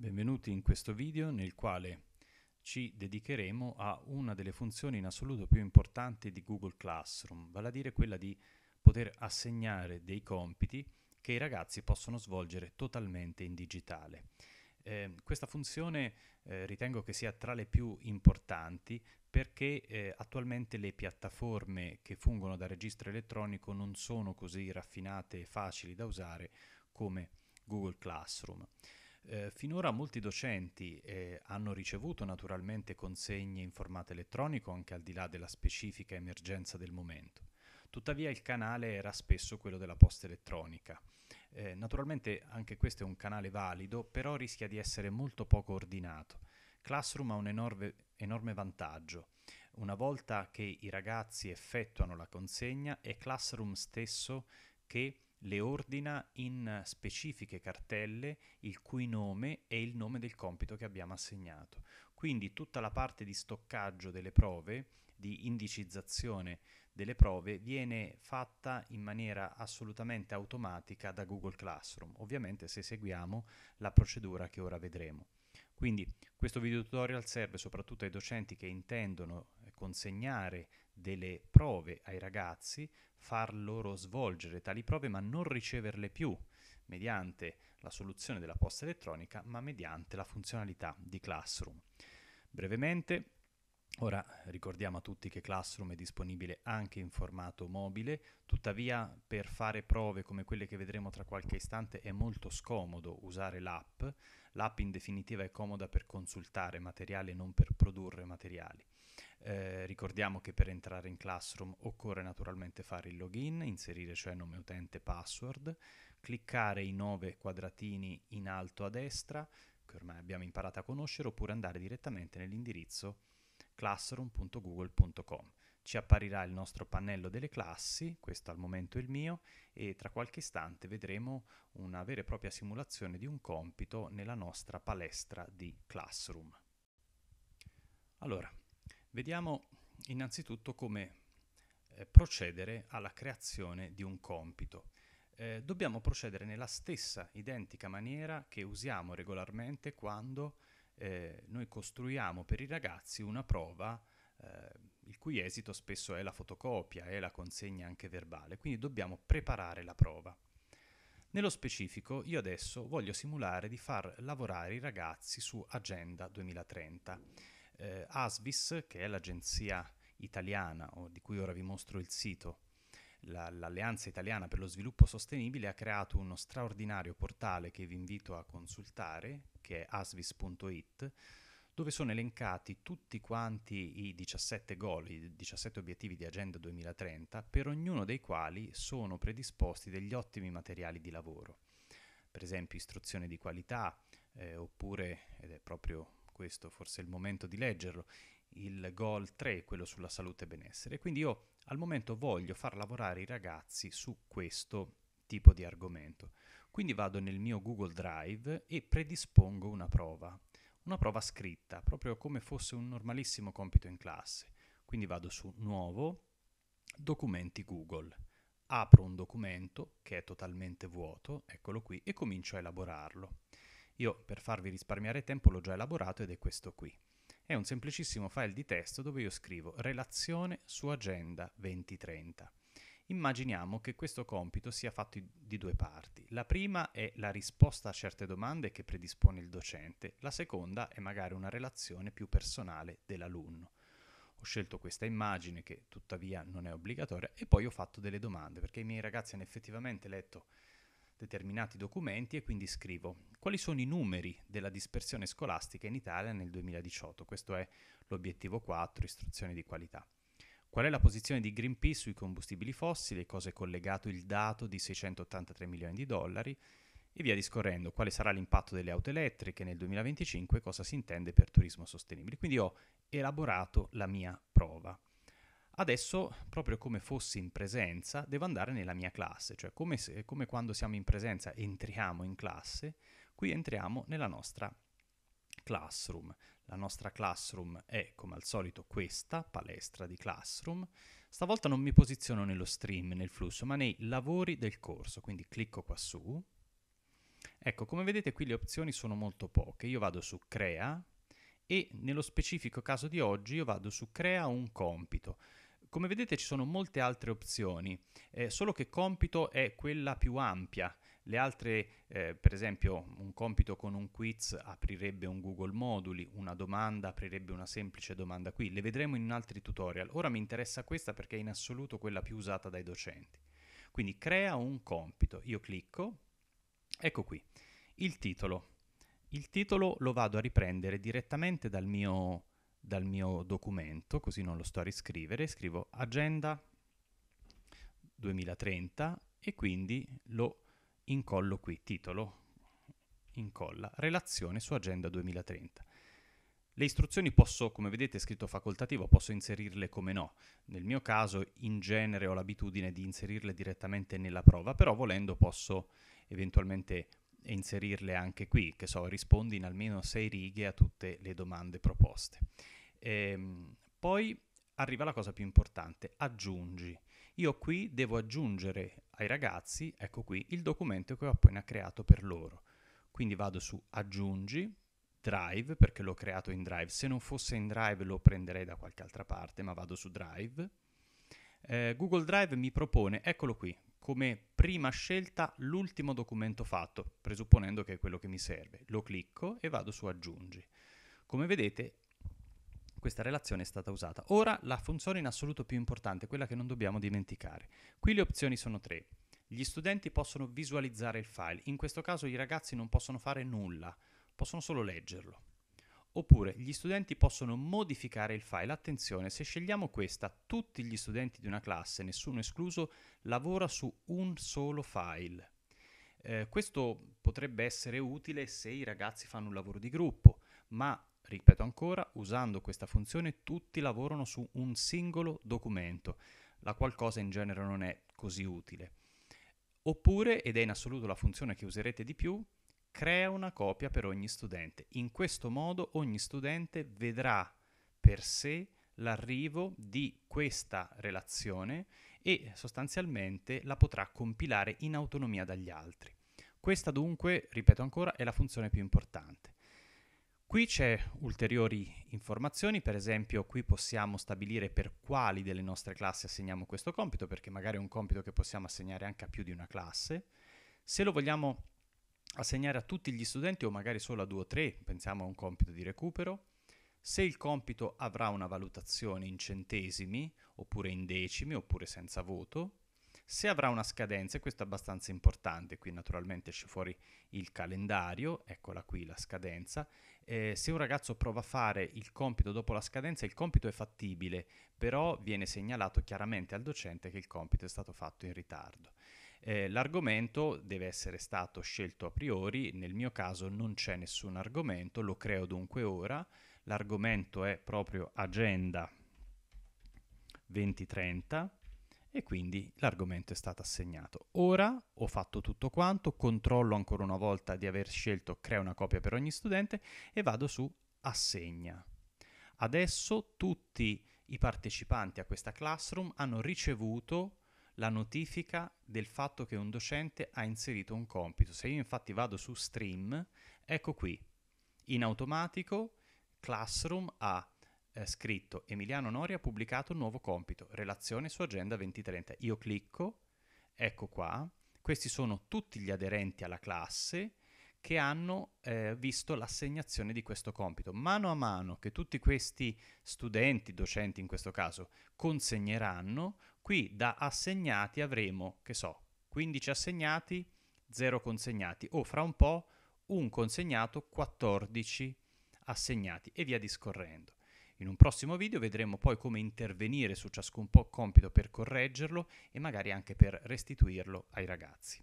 Benvenuti in questo video nel quale ci dedicheremo a una delle funzioni in assoluto più importanti di Google Classroom, vale a dire quella di poter assegnare dei compiti che i ragazzi possono svolgere totalmente in digitale. Eh, questa funzione eh, ritengo che sia tra le più importanti perché eh, attualmente le piattaforme che fungono da registro elettronico non sono così raffinate e facili da usare come Google Classroom. Eh, finora molti docenti eh, hanno ricevuto naturalmente consegne in formato elettronico anche al di là della specifica emergenza del momento. Tuttavia il canale era spesso quello della posta elettronica. Eh, naturalmente anche questo è un canale valido, però rischia di essere molto poco ordinato. Classroom ha un enorme, enorme vantaggio. Una volta che i ragazzi effettuano la consegna, è Classroom stesso che le ordina in specifiche cartelle il cui nome è il nome del compito che abbiamo assegnato. Quindi tutta la parte di stoccaggio delle prove, di indicizzazione delle prove, viene fatta in maniera assolutamente automatica da Google Classroom, ovviamente se seguiamo la procedura che ora vedremo. Quindi questo video tutorial serve soprattutto ai docenti che intendono consegnare delle prove ai ragazzi, far loro svolgere tali prove ma non riceverle più mediante la soluzione della posta elettronica ma mediante la funzionalità di Classroom. Brevemente, Ora ricordiamo a tutti che Classroom è disponibile anche in formato mobile, tuttavia per fare prove come quelle che vedremo tra qualche istante è molto scomodo usare l'app. L'app in definitiva è comoda per consultare materiali e non per produrre materiali. Eh, ricordiamo che per entrare in Classroom occorre naturalmente fare il login, inserire cioè nome utente e password, cliccare i nove quadratini in alto a destra, che ormai abbiamo imparato a conoscere, oppure andare direttamente nell'indirizzo classroom.google.com. Ci apparirà il nostro pannello delle classi, questo al momento è il mio, e tra qualche istante vedremo una vera e propria simulazione di un compito nella nostra palestra di Classroom. Allora, vediamo innanzitutto come eh, procedere alla creazione di un compito. Eh, dobbiamo procedere nella stessa identica maniera che usiamo regolarmente quando eh, noi costruiamo per i ragazzi una prova eh, il cui esito spesso è la fotocopia, è la consegna anche verbale, quindi dobbiamo preparare la prova. Nello specifico io adesso voglio simulare di far lavorare i ragazzi su Agenda 2030. Eh, ASVIS, che è l'agenzia italiana di cui ora vi mostro il sito, la, l'Alleanza Italiana per lo Sviluppo Sostenibile ha creato uno straordinario portale che vi invito a consultare, che è asvis.it, dove sono elencati tutti quanti i 17 goal, i 17 obiettivi di Agenda 2030, per ognuno dei quali sono predisposti degli ottimi materiali di lavoro, per esempio istruzione di qualità, eh, oppure, ed è proprio questo forse il momento di leggerlo, il goal 3, quello sulla salute e benessere. Quindi io al momento voglio far lavorare i ragazzi su questo tipo di argomento. Quindi vado nel mio Google Drive e predispongo una prova, una prova scritta, proprio come fosse un normalissimo compito in classe. Quindi vado su Nuovo, Documenti Google, apro un documento che è totalmente vuoto, eccolo qui, e comincio a elaborarlo. Io per farvi risparmiare tempo l'ho già elaborato ed è questo qui è un semplicissimo file di testo dove io scrivo relazione su agenda 2030. Immaginiamo che questo compito sia fatto di due parti. La prima è la risposta a certe domande che predispone il docente, la seconda è magari una relazione più personale dell'alunno. Ho scelto questa immagine che tuttavia non è obbligatoria e poi ho fatto delle domande perché i miei ragazzi hanno effettivamente letto determinati documenti e quindi scrivo quali sono i numeri della dispersione scolastica in Italia nel 2018. Questo è l'obiettivo 4, istruzione di qualità. Qual è la posizione di Greenpeace sui combustibili fossili cosa è collegato il dato di 683 milioni di dollari? E via discorrendo, quale sarà l'impatto delle auto elettriche nel 2025 cosa si intende per turismo sostenibile. Quindi ho elaborato la mia prova. Adesso, proprio come fossi in presenza, devo andare nella mia classe, cioè come, se, come quando siamo in presenza entriamo in classe, qui entriamo nella nostra classroom. La nostra classroom è, come al solito, questa palestra di classroom. Stavolta non mi posiziono nello stream, nel flusso, ma nei lavori del corso, quindi clicco qua su. Ecco, come vedete qui le opzioni sono molto poche. Io vado su Crea e nello specifico caso di oggi io vado su Crea un compito. Come vedete ci sono molte altre opzioni, eh, solo che compito è quella più ampia. Le altre, eh, per esempio, un compito con un quiz aprirebbe un Google Moduli, una domanda aprirebbe una semplice domanda qui, le vedremo in altri tutorial. Ora mi interessa questa perché è in assoluto quella più usata dai docenti. Quindi crea un compito, io clicco, ecco qui, il titolo. Il titolo lo vado a riprendere direttamente dal mio dal mio documento, così non lo sto a riscrivere, scrivo agenda 2030 e quindi lo incollo qui, titolo, incolla, relazione su agenda 2030. Le istruzioni posso, come vedete, è scritto facoltativo, posso inserirle come no. Nel mio caso, in genere ho l'abitudine di inserirle direttamente nella prova, però volendo posso eventualmente e inserirle anche qui, che so, rispondi in almeno sei righe a tutte le domande proposte. Ehm, poi arriva la cosa più importante, aggiungi. Io qui devo aggiungere ai ragazzi, ecco qui, il documento che ho appena creato per loro. Quindi vado su aggiungi, drive, perché l'ho creato in drive. Se non fosse in drive lo prenderei da qualche altra parte, ma vado su drive. Eh, Google Drive mi propone, eccolo qui, come prima scelta l'ultimo documento fatto, presupponendo che è quello che mi serve. Lo clicco e vado su aggiungi. Come vedete questa relazione è stata usata. Ora la funzione in assoluto più importante, quella che non dobbiamo dimenticare. Qui le opzioni sono tre. Gli studenti possono visualizzare il file, in questo caso i ragazzi non possono fare nulla, possono solo leggerlo. Oppure gli studenti possono modificare il file. Attenzione, se scegliamo questa, tutti gli studenti di una classe, nessuno escluso, lavora su un solo file. Eh, questo potrebbe essere utile se i ragazzi fanno un lavoro di gruppo, ma ripeto ancora, usando questa funzione tutti lavorano su un singolo documento, la qualcosa in genere non è così utile. Oppure, ed è in assoluto la funzione che userete di più, Crea una copia per ogni studente. In questo modo ogni studente vedrà per sé l'arrivo di questa relazione e sostanzialmente la potrà compilare in autonomia dagli altri. Questa dunque, ripeto ancora, è la funzione più importante. Qui c'è ulteriori informazioni, per esempio qui possiamo stabilire per quali delle nostre classi assegniamo questo compito, perché magari è un compito che possiamo assegnare anche a più di una classe. Se lo vogliamo assegnare a tutti gli studenti o magari solo a due o tre, pensiamo a un compito di recupero, se il compito avrà una valutazione in centesimi, oppure in decimi, oppure senza voto, se avrà una scadenza, e questo è abbastanza importante, qui naturalmente esce fuori il calendario, eccola qui la scadenza, eh, se un ragazzo prova a fare il compito dopo la scadenza, il compito è fattibile, però viene segnalato chiaramente al docente che il compito è stato fatto in ritardo. Eh, l'argomento deve essere stato scelto a priori, nel mio caso non c'è nessun argomento, lo creo dunque ora, l'argomento è proprio agenda 2030 e quindi l'argomento è stato assegnato. Ora ho fatto tutto quanto, controllo ancora una volta di aver scelto crea una copia per ogni studente e vado su assegna. Adesso tutti i partecipanti a questa classroom hanno ricevuto la notifica del fatto che un docente ha inserito un compito. Se io infatti vado su Stream, ecco qui, in automatico Classroom ha eh, scritto Emiliano Nori ha pubblicato un nuovo compito, relazione su Agenda 2030. Io clicco, ecco qua, questi sono tutti gli aderenti alla classe che hanno eh, visto l'assegnazione di questo compito. Mano a mano che tutti questi studenti, docenti in questo caso, consegneranno, qui da assegnati avremo, che so, 15 assegnati, 0 consegnati o fra un po' un consegnato, 14 assegnati e via discorrendo. In un prossimo video vedremo poi come intervenire su ciascun compito per correggerlo e magari anche per restituirlo ai ragazzi.